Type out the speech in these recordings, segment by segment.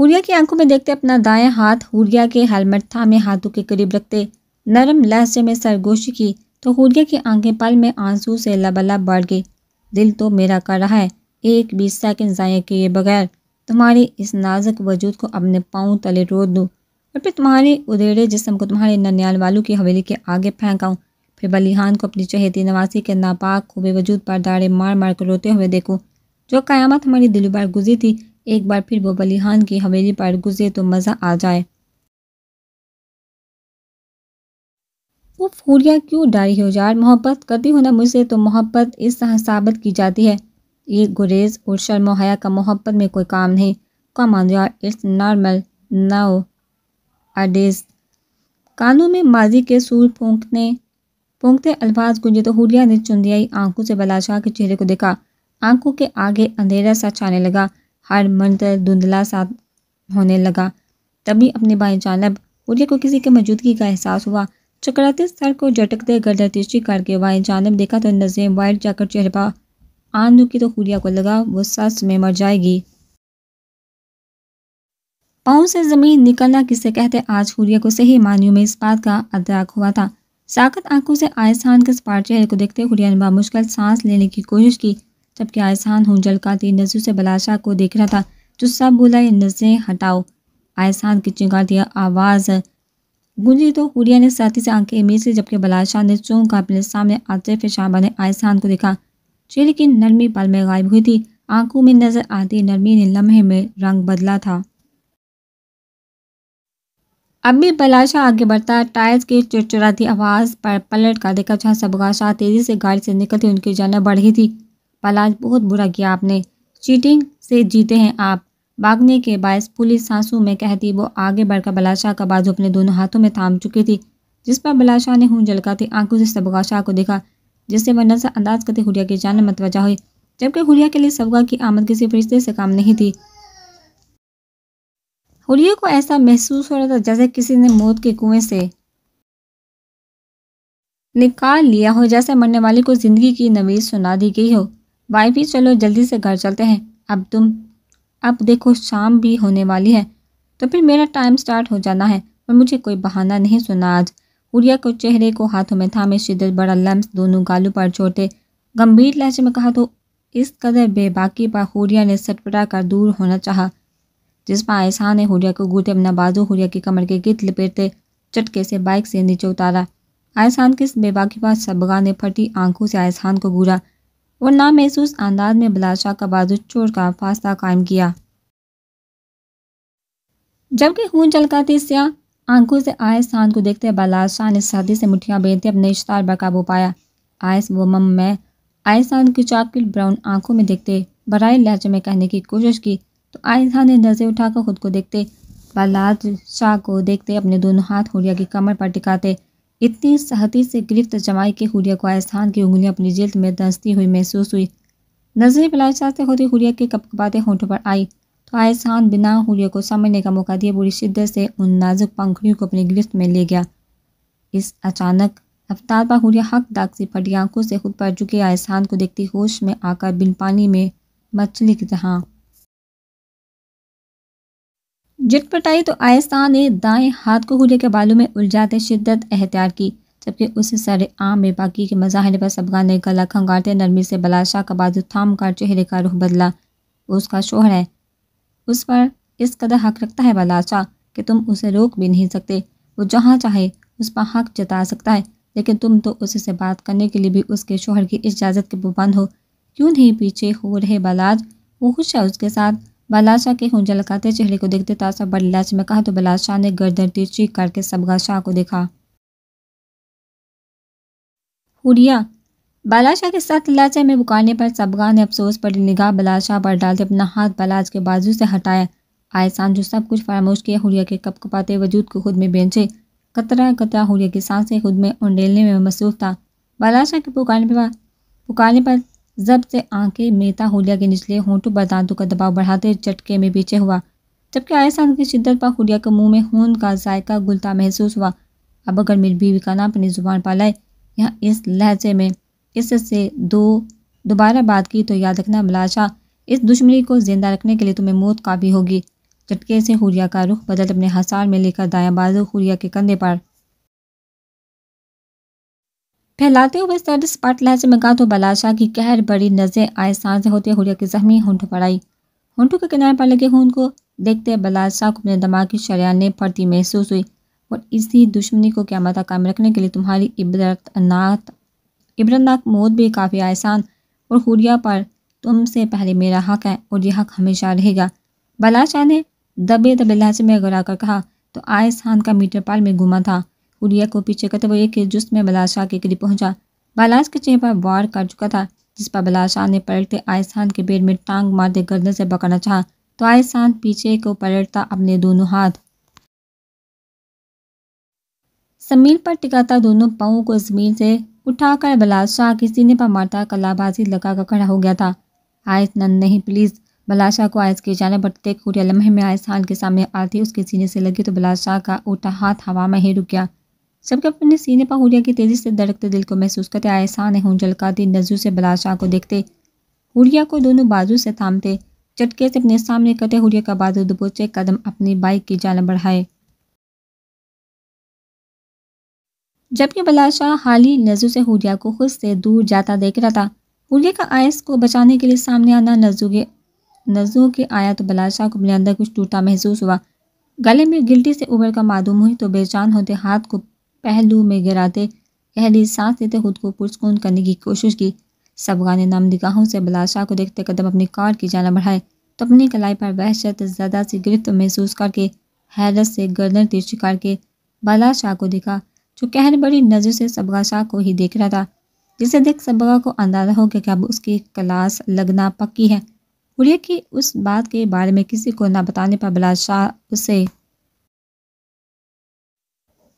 हुरिया की आंखों में देखते अपना दाया हाथ हुरिया के हेलमेट थामे हाथों के करीब रखते नरम लहजे में सरगोशी की तो हुरिया की आंखें पल में आंसू से लबला बढ़ गई दिल तो मेरा कर रहा है एक बीस सेकेंड जाए किए बगैर तुम्हारे इस नाजुक वजूद को अपने पाँव तले रोद दूँ और फिर तुम्हारे उधेड़े जिसम को तुम्हारे ननियाल वालों की हवेली के आगे फेंकाऊँ फिर बलिहान को अपनी चहेती नवासी के नापाक खूबे वजूद पर दाड़े मार मार कर रोते हुए देखूँ जो क़यामत हमारी दिलोबार गुजरी थी एक बार फिर वो बलिहान की हवेली पर गुजरे तो मज़ा आ जाए वो फूरिया क्यों डारी हो यार मोहब्बत करती हो ना मुझसे तो मोहब्बत इस तरह साबित की जाती है ये गुरेज और शर्म हया का मोहब्बत में कोई काम नहीं कम ऑन यार इट्स नॉर्मल नाउ अडेज कानों में माजी के सूर फूकने फूकते अल्फाज गुंजे तो हुरिया ने चुंदियाई आंखों से बलाशाह के चेहरे को देखा आंखों के आगे अंधेरा सा छाने लगा हर मर्द धुंधला सा होने लगा तभी अपने भाई जानब उर्या को किसी के मौजूदगी का एहसास हुआ चकराते सर को झटकते गर्दी करके वाई जानब देखा तो नजर वाइट जाकर चेहरा आन की तो हुरिया को लगा वो सस में मर जाएगी पाँव से ज़मीन निकलना किसे कहते आज हुरिया को सही मानियों में इस बात का अदराक हुआ था साकत आंखों से आयसान के स्पार चेहरे को देखते हुरिया ने बामुश्किल सांस लेने की कोशिश की जबकि आयसान हुंजल का तीन नजरों से बलाशा को देख रहा था जो सब बोला ये नजरें हटाओ आयसान की चिंगार दिया आवाज़ गुंजी तो कुरिया ने साथी से आंखें मीच ली जबकि बलाशाह ने चौंका अपने सामने आते फिर शाबा ने आयसान को देखा चेहरे की नरमी पल में गायब हुई थी आंखों में नजर आती नरमी ने लम्हे में रंग बदला था अब भी बलाशा आगे बढ़ता टायर्स की चुरचुराती आवाज़ पर पलट कर देखा जहाँ सबगाशाह तेज़ी से गाड़ी से निकलती उनकी जानब बढ़ गई थी पलाज बहुत बुरा किया आपने चीटिंग से जीते हैं आप भागने के बायस पुलिस सांसू में कहती वो आगे बढ़कर बलाशाह का बाजू अपने दोनों हाथों में थाम चुकी थी जिस पर बलाशाह ने हूं जलका थी आंखों से सबका शाह को देखा जिससे वह नजरअंदाज करते हुरिया की जान मतवजा हुई जबकि हुरिया के लिए सबका की आमद किसी फरिश्ते से काम नहीं थी हुरिया को ऐसा महसूस हो रहा था जैसे किसी ने मौत के कुएं से निकाल लिया हो जैसे मरने वाले को जिंदगी की नवीज सुना दी गई हो वाइफी चलो जल्दी से घर चलते हैं अब तुम अब देखो शाम भी होने वाली है तो फिर मेरा टाइम स्टार्ट हो जाना है पर मुझे कोई बहाना नहीं सुना आज हुरिया को चेहरे को हाथों में थामे शिदत बड़ा लम्स दोनों गालों पर छोटे गंभीर लहजे में कहा तो इस कदर बेबाकी पर हुरिया ने सटपटा कर दूर होना चाहा जिस पर आयसा ने हुरिया को घूटे अपना बाजू हुरिया की कमर के गिट लपेटते चटके से बाइक से नीचे उतारा आयसान किस इस बेबाकी पर सबगा ने फटी आंखों से आयसान को घूरा और नामहसूस अंदाज में बलाशाह का बाजू चोर का फासला कायम किया जबकि खून चलकाती तीसिया आंखों से आयस खान को देखते बलाशाह ने सर्दी से मुठियाँ बेहद अपने इश्तार पर काबू पाया आयस वो मम मैं आयस खान की चॉकलेट ब्राउन आंखों में देखते बरए लहजे में कहने की कोशिश की तो आयस खान ने नज़र उठाकर खुद को देखते बलाज शाह को देखते अपने दोनों हाथ होड़िया की कमर पर टिकाते इतनी सहती से गिरफ्त जमाई के हुरिया को आयस्थान की उंगलियां अपनी जिल्द में दंसती हुई महसूस हुई नजरें पिलाई चाहते होते हुरिया के कपकपाते होंठों पर आई तो आयसान बिना हुरिया को समझने का मौका दिए बुरी शिद्दत से उन नाजुक पंखड़ियों को अपनी गिरफ्त में ले गया इस अचानक अवतार पर हुरिया हक दाग से फटी आंखों से खुद पर झुके आयसान को देखती होश में आकर बिन पानी में मछली की तरह जिट पटाई तो आयस्ता ने दाएं हाथ को हुले के बालों में उलझाते शिद्दत एहतियात की जबकि उस सारे आम में बाकी के मज़ाहरे पर सबका ने गला खंगारते नरमी से बलाशाह का बाजू थाम कर चेहरे का रुख बदला उसका शोहर है उस पर इस कदर हक रखता है बलाशाह कि तुम उसे रोक भी नहीं सकते वो जहाँ चाहे उस पर हक जता सकता है लेकिन तुम तो उससे बात करने के लिए भी उसके शोहर की इजाज़त के पाबंद हो क्यों नहीं पीछे हो रहे बलाज वो खुश है उसके साथ बलाशाह के खूंजा लगाते चेहरे को देखते ताशा बड़ी लाज में कहा तो बलाशाह ने गर्दन चीख करके सबगा शाह को देखा हुरिया बालाशाह के साथ लाचा में बुकाने पर सबगा ने अफसोस पर निगाह बलाशाह पर डालते अपना हाथ बलाज के बाजू से हटाया आए सांझ सब कुछ फरामोश किया हुरिया के कप कपाते वजूद को खुद में बेचे कतरा कतरा हुरिया की सांसें खुद में उंडेलने में मसरूफ था बालाशाह के पुकारने पर पुकारने पर जब से आंखें मेहता होलिया के निचले होंठों पर दांतों का दबाव बढ़ाते चटके में पीछे हुआ जबकि आयसान की शिद्दत पर होलिया के मुंह में खून का जायका गुलता महसूस हुआ अब अगर मेरी बीवी का नाम अपनी ज़ुबान पर लाए इस लहजे में इससे दो दोबारा बात की तो याद रखना मलाशा इस दुश्मनी को जिंदा रखने के लिए तुम्हें मौत काफ़ी होगी चटके से हुरिया का रुख बदल अपने हसार में लेकर दाया बाजू हुरिया के कंधे पर फैलाते हुए सर्द स्पाट लहजे में गा तो बलाशा की कहर बड़ी नज़र आए सांसें होते हुरिया की जख्मी होंठ पड़ाई होंठों के किनारे पर लगे होंठ को देखते बलाशा को अपने दमाग की शरियाने पड़ती महसूस हुई और इसी दुश्मनी को क्या मता कायम रखने के लिए तुम्हारी इबरतनाक इबरतनाक मौत भी काफ़ी आसान और हुरिया पर तुमसे पहले मेरा हक है और यह हक हमेशा रहेगा बलाशाह ने दबे दबे लहजे में गुरा कर कहा तो आयस खान का मीटर पाल में घुमा था उड़िया को पीछे करते हुए एक जुस्त में बलाशाह के करीब पहुंचा बालाज के चेहरे पर वार कर चुका था जिस पर बलाशाह ने पलटते आयस खान के पेड़ में टांग मारते गर्दन से पकड़ना चाहा तो आयस खान पीछे को पलटता अपने दोनों हाथ समीर पर टिकाता दोनों पाओं को जमीन से उठाकर बलाशाह के सीने पर मारता कलाबाजी लगाकर खड़ा हो गया था आयस नन नहीं प्लीज़ बलाशाह को आयस के जाने बढ़ते खूरिया लम्हे में आयस खान के सामने आती उसके सीने से लगी तो बलाशाह का उठा हाथ हवा में ही रुक गया सबके अपने सीने पर हुरिया की तेज़ी से धड़कते दिल को महसूस करते आसान है जलकाती नजू से बलाशाह को देखते हुरिया को दोनों बाजू से थामते चटके से अपने सामने कटे हुरिया का बाजू दबोचे कदम अपनी बाइक की जान बढ़ाए जबकि बलाशाह हाल ही नजू से हुरिया को खुद से दूर जाता देख रहा था हुरिया का आयस को बचाने के लिए सामने आना नजू के नजू के आया तो बलाशाह को अपने अंदर कुछ टूटा महसूस हुआ गले में गिल्टी से उबर का मादूम हुई तो बेचान होते हाथ को पहलू में गिराते गहरी सांस लेते खुद को पुरस्कून करने की कोशिश की सबगा ने नम निगाहों से बलाशाह को देखते कदम अपनी कार की जाना बढ़ाए तो अपनी कलाई पर वहशत ज़्यादा सी गिरफ्त महसूस करके हैरत से गर्दन तिरछी के बलाशाह को देखा जो कहर बड़ी नज़र से सबगा शाह को ही देख रहा था जिसे देख सबगा को अंदाज़ा हो गया कि अब उसकी क्लास लगना पक्की है बुढ़िया की उस बात के बारे में किसी को ना बताने पर बलाशाह उसे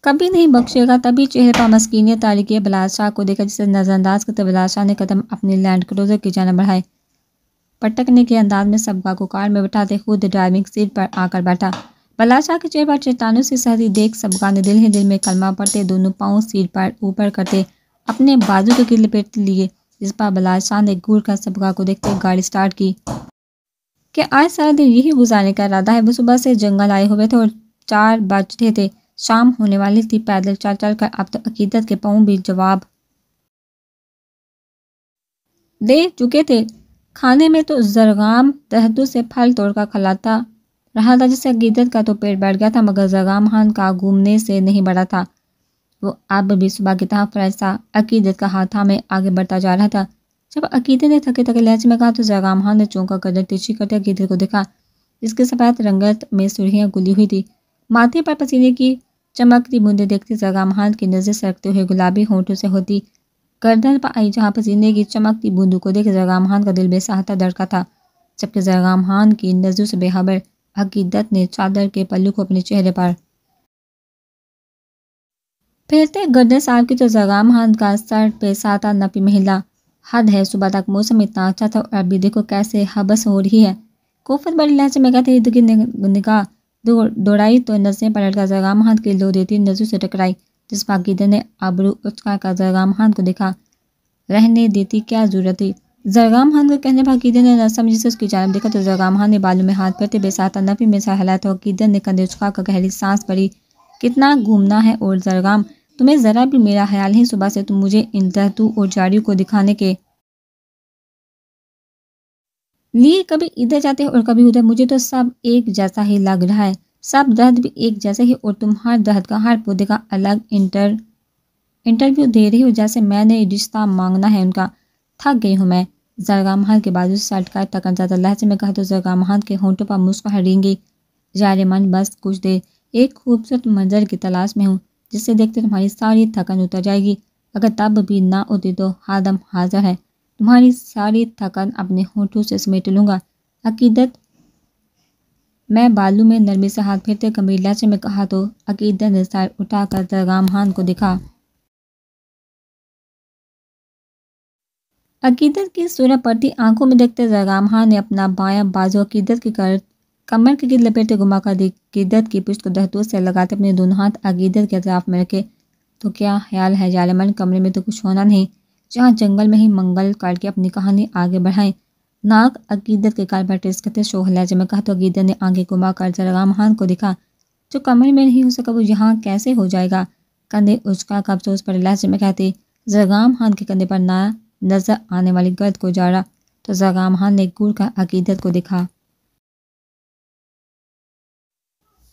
कभी नहीं बख्शेगा तभी चेहरे पर मस्किन तालिकी बलाशाह शाह को देखा जिसे नज़रअंदाज करते बलाशाह शाह ने कदम अपने लैंड क्रोजर की जाना बढ़ाए पटकने के अंदाज में सबका को कार में बैठाते खुद ड्राइविंग सीट पर आकर बैठा बलाशाह शाह के चेहरे पर चेतानों से सहरी देख सबका ने दिल ही दिल में कलमा पड़ते दोनों पाँव सीट पर ऊपर करते अपने बाजू के किले पेट लिए जिस पर बलाशाह शाह ने घूर कर सबका को देखते गाड़ी स्टार्ट की क्या आज सारा दिन यही गुजारने का इरादा है वो सुबह से जंगल आए हुए थे और चार बजते थे, थे। शाम होने वाली थी पैदल चल चल कर अब तो अकीदत के पाँव भी जवाब दे चुके थे खाने में तो जरगाम दहदू से फल तोड़कर था रहा था जिससे अकीदत का तो पेट बैठ गया था मगर जरगाम खान का घूमने से नहीं बढ़ा था वो अब भी सुबह की तरह फ्रेश अकीदत का हाथा में आगे बढ़ता जा रहा था जब अकीदत ने थके थके लहज में कहा तो जरगाम खान ने चौंका कर तिरछी करते अकीदत को देखा जिसके सफ़ेद रंगत में सुरहियाँ गुली हुई थी माथे पर पसीने की चमकती बूंदे देखती जगामहान की नज़र सरकते हुए गुलाबी होठों से होती गर्दन पर आई जहाँ पर की चमकती बूंदों को देख जगामहान का दिल बेसाहता धड़का था जबकि जगामहान की नज़रों से बेहबर हकीदत ने चादर के पल्लू को अपने चेहरे पर फिरते गर्दन साहब की तो जगाम हाथ का सर पे नपी महिला हद है सुबह तक मौसम इतना अच्छा था और अभी देखो कैसे हबस हो रही है कोफत बड़ी लहजे में कहते की निगाह दौड़ाई तो नसें पलटकर जरगाम खान के लोहे तीन नजू से टकराई जिस पाकिदे ने आबरू उचका कर जरगाम खान को देखा रहने देती क्या जरूरत थी जरगाम खान का कहने पर ने न समझी से उसकी जानब देखा तो जरगाम खान ने बालू में हाथ पड़ते बेसाता नफी में सा हिलाया था अकीदन ने कंधे उचका कर गहरी सांस पड़ी कितना घूमना है और जरगाम तुम्हें ज़रा भी मेरा ख्याल है सुबह से तुम मुझे इन तहतू और जाड़ियों को दिखाने के लिए कभी इधर जाते हो और कभी उधर मुझे तो सब एक जैसा ही लग रहा है सब दर्द भी एक जैसे ही और तुम हर दर्द का हर पौधे का अलग इंटर इंटरव्यू दे रही हो जैसे मैंने रिश्ता मांगना है उनका थक गई हूँ मैं जरगा महल के बाजू से अटका थकन जाता लहजे में कहा तो जरगा महल के होंठों पर मुस्कुरा रेंगी जारे मन बस कुछ देर एक खूबसूरत मंजर की तलाश में हूँ जिसे देखते तुम्हारी सारी थकन उतर जाएगी अगर तब भी ना उतरी तो हादम हाजिर है तुम्हारी सारी थकान अपने होठों से समेट लूँगा अकीदत मैं बालू में नरमी से हाथ फेरते कमरी लाचे में कहा तो अकीदत ने सार उठाकर दरगाम खान को दिखा अकीदत की सूर्य पट्टी आंखों में देखते दरगाम खान ने अपना बाया बाजू अकीदत की कर कमर गिर लपेटे घुमाकर अकीदत की पुष्ट को दहतूत से लगाते अपने दोनों हाथ अकीदत के अतराफ में रखे तो क्या ख्याल है जालमन कमरे में तो कुछ होना नहीं जहाँ जंगल में ही मंगल काट के अपनी कहानी आगे बढ़ाएं नाग अकीदत के काल बैटरीज कहते शोह लहजे में कहा तो अकीदत ने आगे घुमा कर जरगाम महान को दिखा जो कमर में नहीं हो सका वो यहाँ कैसे हो जाएगा कंधे उचका का अफसोस पर लहजे में कहते जरगाम खान के कंधे पर ना नजर आने वाली गर्द को जाड़ा तो जरगाम खान ने गुड़ का अकीदत को दिखा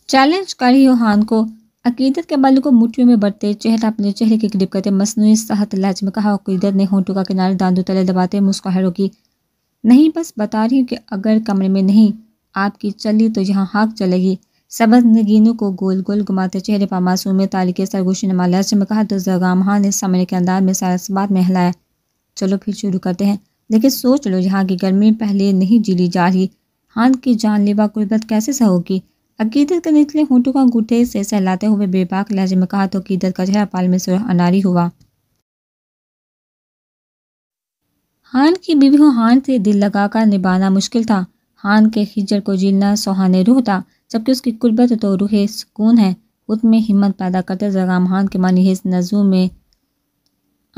चैलेंज कर ही खान को अकीदत के बालों को मुठियों में बढ़ते चेहरा अपने चेहरे के क्लिप करते मसनू साहत लाज में कहा अकीदत ने होंटों का किनारे दांदों तले दबाते मुस्कुरा रोकी नहीं बस बता रही हूँ कि अगर कमरे में नहीं आपकी चली तो यहाँ हाक चलेगी सबज नगीनों को गोल गोल घुमाते चेहरे पर मासूम में तारिक सरगोशी नमा लाज में कहा तो जगाम ने समय के अंदाज में सारसबात में हिलाया चलो फिर शुरू करते हैं लेकिन सोच लो यहाँ की गर्मी पहले नहीं जीली जा रही हाथ की जानलेवा कुर्बत कैसे सहोगी अकीदत के निचले होंठों का अंगूठे से सहलाते हुए बेबाक लहजे में कहा तो अकीदत का चेहरा पाल में सुरह अनारी हुआ हान की बीवी हो हान से दिल लगाकर निभाना मुश्किल था हान के खिजर को जीलना सोहाने रूह था जबकि उसकी कुर्बत तो रूह सुकून है खुद में हिम्मत पैदा करते जगाम हान के मानी हिस नजू में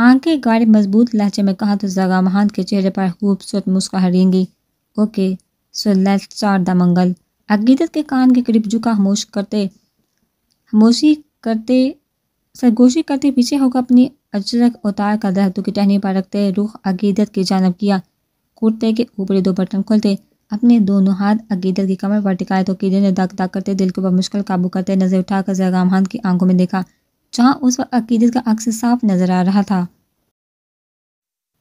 आंखें गाड़ी मजबूत लहजे में कहा तो जगाम हान के चेहरे पर खूबसूरत मुस्कुरा रेंगी okay so let's start the मंगल अकीदत के कान के करीब झुका खामोश करते खामोशी करते सरगोशी करते पीछे होकर अपनी अजरक उतार कर दरख्तों की टहनी पर रखते रुख अकीदत की जानब किया कुर्ते के ऊपरी दो बटन खोलते अपने दोनों हाथ अकीदत की कमर पर टिकाए तो कीड़े ने दाग दाग करते दिल के ऊपर मुश्किल काबू करते नज़र उठाकर जैगाम खान की आंखों में देखा जहाँ उस वक्त अकीदत का अक्स साफ नज़र आ रहा था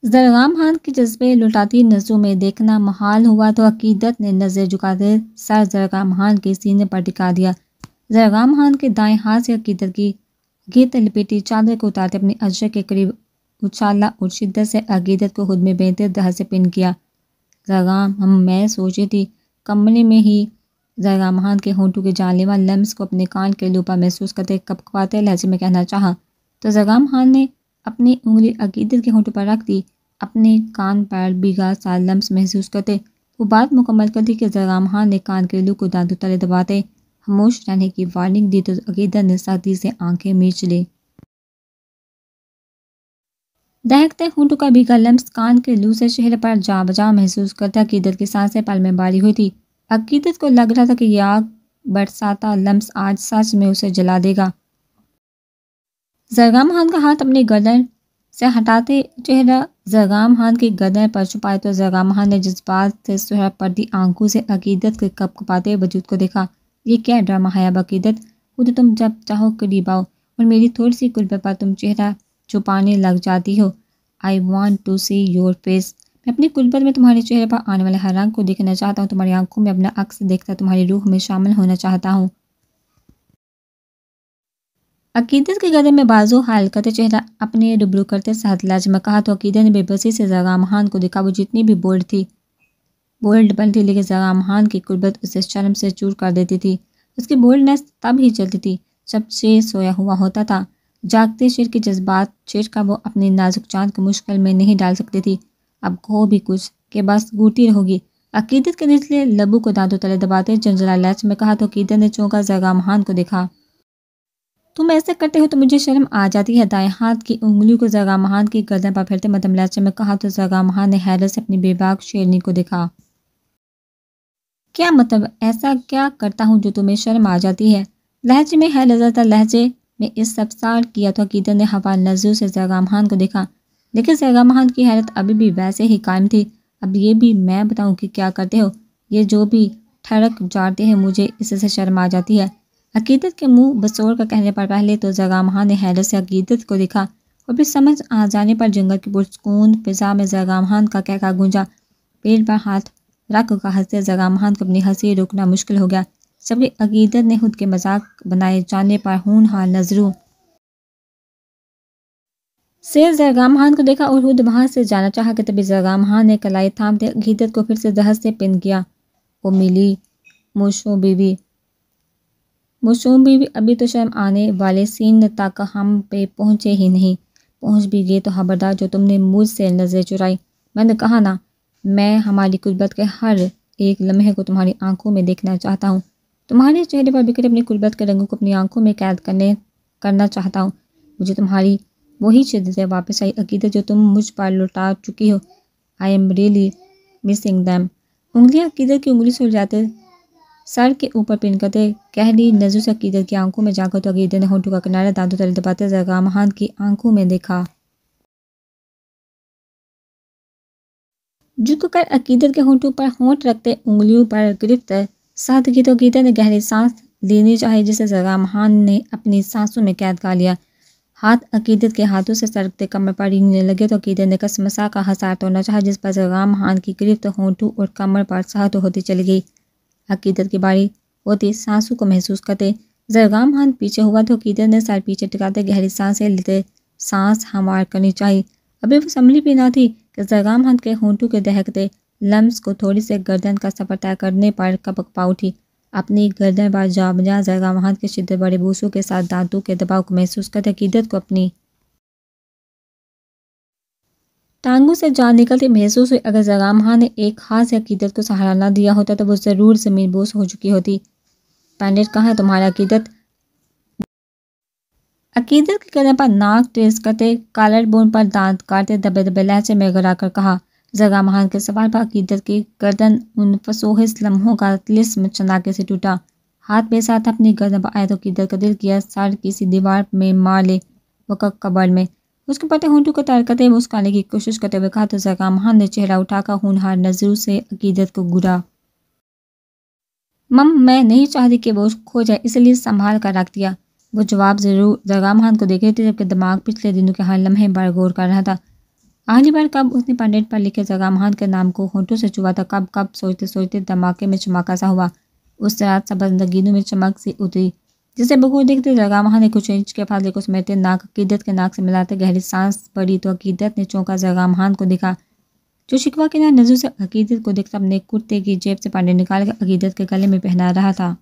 जरगाम खान के जज्बे लुटाती नजरों में देखना महाल हुआ तो अकीदत ने नज़र झुकाते सर जरगाम खान के सीने पर टिका दिया जरगाम खान के दाएं हाथ से अकीदत की गीत लपेटी चादर को उतारते अपने अजय के करीब उछाला और शिद्दत से अकीदत को खुद में बेहतर दह से पिन किया जरगाम हम मैं सोची थी कमरे में ही जरगाम खान के होंटू के जानलेवा लम्स को अपने कान के लूपा महसूस करते कपकवाते लहजे में कहना चाहा तो जरगाम खान ने अपनी उंगली अकीदत के होंठों पर रख दी अपने कान पर बीघा सा लम्स महसूस करते वो बात मुकम्मल कर दी कि जराम खान ने कान के लू को दादू तले दबाते खामोश रहने की वार्निंग दी तो अकीदत ने सर्दी से आंखें मीच ली दहकते होंठों का बीघा लम्स कान के लू से चेहरे पर जा बजा महसूस करता अकीदत की सांसें पल में बारी हुई थी अकीदत को लग रहा था कि यह आग बरसाता लम्स आज सच में उसे जला देगा जरगाम खान का हाथ अपने गर्दन से हटाते चेहरा जरगाम खान के गर्दन पर छुपाए तो जरगाम खान ने जज्बात से सुहरा पर्दी आंखों से अकीदत के कपाते वजूद को देखा ये क्या ड्रामा है अब अकीदत खुद तुम जब चाहो करीब आओ और मेरी थोड़ी सी कुर्बे पर तुम चेहरा छुपाने लग जाती हो I want to see your face मैं अपनी कुर्बत में तुम्हारे चेहरे पर आने वाले हर रंग को देखना चाहता हूँ तुम्हारी आंखों में अपना अक्स देखता तुम्हारी रूह में शामिल होना चाहता हूँ अकीदत के गले में बाजू करते चेहरा अपने डुबरू करते साथ लाजमा कहा तो अकीदत ने बेबसी से जगाम खान को देखा वो जितनी भी बोल्ड थी बोल्ड बन थी लेकिन जगाम खान की कुर्बत उसे शर्म से चूर कर देती थी उसकी बोल्डनेस तब ही चलती थी जब शेर सोया हुआ होता था जागते शेर के जज्बात शेर का वो अपने नाजुक चांद को मुश्किल में नहीं डाल सकती थी अब खो भी कुछ के बस गूटी रहोगी अकीदत के निचले लबू को दांतों तले दबाते जंजला लाच में कहा तो अकीदत ने चौंका जगाम खान को देखा तुम ऐसे करते हो तो मुझे शर्म आ जाती है दाएं हाथ की उंगली को जगा महान की गर्दन पर फिरते मदम लाचा में कहा तो जगा महान ने हैरत से अपनी बेबाक शेरनी को देखा क्या मतलब ऐसा क्या करता हूँ जो तुम्हें शर्म आ जाती है लहजे में है लजाता लहजे में इस सबसार किया तो अकीदत ने हवा नजू से महान को देखा लेकिन महान की हैरत अभी भी वैसे ही कायम थी अब ये भी मैं बताऊँ कि क्या करते हो ये जो भी ठड़क जाते हैं मुझे इससे शर्म आ जाती है अकीदत के मुंह बसोर का कहने पर पहले तो जगामहा ने हैरत से अकीदत को देखा और फिर समझ आ जाने पर जंगल की पुरस्कून फिजा में जगामहान का कहका गूंजा पेड़ पर हाथ रख का हंसते जगामहान को अपनी हंसी रोकना मुश्किल हो गया सभी अकीदत ने खुद के मजाक बनाए जाने पर हून हार नजरू शेर जरगाम खान को देखा और खुद वहां से जाना चाहा कि तभी जरगाम खान ने कलाई थामते अकीदत को फिर से दहस से पिन किया ओ मिली मोशो बीवी मौसमी भी अभी तो शायद आने वाले सीन तक हम पे पहुँचे ही नहीं पहुँच भी गए तो खबरदार जो तुमने मुझ से नज़र चुराई मैंने कहा ना मैं हमारी कुर्बत के हर एक लम्हे को तुम्हारी आंखों में देखना चाहता हूँ तुम्हारे चेहरे पर बिखरे अपनी कुर्बत के रंगों को अपनी आंखों में कैद करने करना चाहता हूँ मुझे तुम्हारी वही शिदत वापस आई अकीदत जो तुम मुझ पर लौटा चुकी हो I am really missing them उंगलियाँ अकीदत की उंगली से उलझाते सर के ऊपर पिन करते कह दी नजू सकीदत की आंखों में जाकर तो अकीदत ने होठों का किनारा दादू तले दबाते जगाम हाथ की आंखों में देखा झुक कर अकीदत के होठों पर होंठ रखते उंगलियों पर गिरफ्त साथ की तो अकीदत ने गहरी सांस लेनी चाहिए जिसे जगाम खान ने अपनी सांसों में कैद कर लिया हाथ अकीदत के हाथों से सरकते कमर पर रिंगने लगे तो अकीदत ने कसमसा का हसार तोड़ना चाहा जिस पर जगाम खान की गिरफ्त होंठों और कमर पर साहत होती चली गई अकीदत के बारी होती सांसों को महसूस करते जरगाम खान पीछे हुआ तो अकीदत ने सर पीछे टिकाते गहरी सांसें लेते सांस हमार करनी चाहिए अभी वो संभली भी ना थी कि जरगाम खान के होंटू के दहकते लम्स को थोड़ी से गर्दन का सफर तय करने पर कपक पा उठी अपनी गर्दन पर जाबजा जरगाम हाथ के शिद्दत बड़े बूसों के साथ दांतों के दबाव को महसूस करते अकीदत को अपनी टांगों से जान निकलते महसूस हुई अगर जगाम खान ने एक खास अकीदत को सहारा ना दिया होता तो वो ज़रूर ज़मीन बोस हो चुकी होती पैंडेट कहाँ है तुम्हारा अकीदत अकीदत के कदम पर नाक ट्रेस करते कालर बोन पर दांत काटते दबे दबे लहजे में गरा कर कहा जगाम खान के सवाल पर अकीदत की गर्दन उन फसोहिस लम्हों का तिलस्म चनाके से टूटा हाथ में साथ अपनी गर्दन पर आए तो अकीदत का दिल किया सर किसी दीवार में मार ले वो कबड़ में उसके पते होंटू को तारकते हुए उसकाने की कोशिश करते हुए कहा तो जकाम खान ने चेहरा उठाकर होनहार नजरों से अकीदत को घुरा मम मैं नहीं चाहती कि वो खो जाए इसलिए संभाल कर रख दिया वो जवाब ज़रूर जगाम खान को देख रहे थे जबकि दिमाग पिछले दिनों के हर लम्हे बार गौर कर रहा था आखिरी बार कब उसने पंडित पर लिखे जगाम खान के नाम को होंठों से छुआ था कब कब सोचते सोचते धमाके में चमाका सा हुआ उस रात सब जिंदगी में चमक सी उतरी जिसे बखूर देखते लगा महा ने कुछ इंच के फादले को समेटे नाक अकीदत के नाक से मिलाते गहरी सांस पड़ी तो अकीदत ने चौंका महान को दिखा जो शिकवा के नजर से अकीदत को देखता अपने कुर्ते की जेब से पांडे निकाल कर अकीदत के गले में पहना रहा था